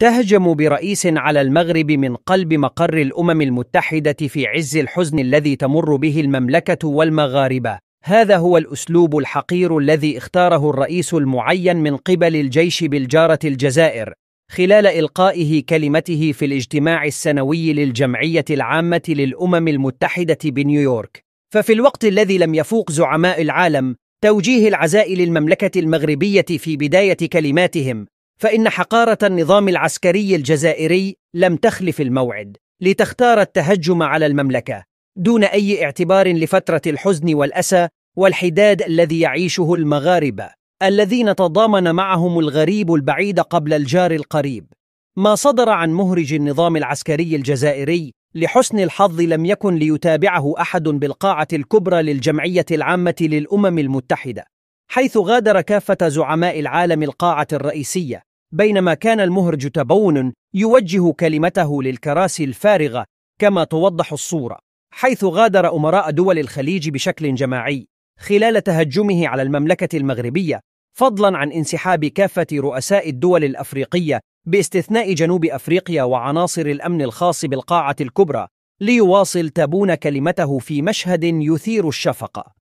تهجم برئيس على المغرب من قلب مقر الأمم المتحدة في عز الحزن الذي تمر به المملكة والمغاربة هذا هو الأسلوب الحقير الذي اختاره الرئيس المعين من قبل الجيش بالجارة الجزائر خلال إلقائه كلمته في الاجتماع السنوي للجمعية العامة للأمم المتحدة بنيويورك ففي الوقت الذي لم يفوق زعماء العالم توجيه العزاء للمملكة المغربية في بداية كلماتهم فإن حقارة النظام العسكري الجزائري لم تخلف الموعد لتختار التهجم على المملكة دون أي اعتبار لفترة الحزن والأسى والحداد الذي يعيشه المغاربة الذين تضامن معهم الغريب البعيد قبل الجار القريب ما صدر عن مهرج النظام العسكري الجزائري لحسن الحظ لم يكن ليتابعه أحد بالقاعة الكبرى للجمعية العامة للأمم المتحدة حيث غادر كافة زعماء العالم القاعة الرئيسية بينما كان المهرج تبون يوجه كلمته للكراسي الفارغة كما توضح الصورة حيث غادر أمراء دول الخليج بشكل جماعي خلال تهجمه على المملكة المغربية فضلا عن انسحاب كافة رؤساء الدول الأفريقية باستثناء جنوب أفريقيا وعناصر الأمن الخاص بالقاعة الكبرى ليواصل تبون كلمته في مشهد يثير الشفقة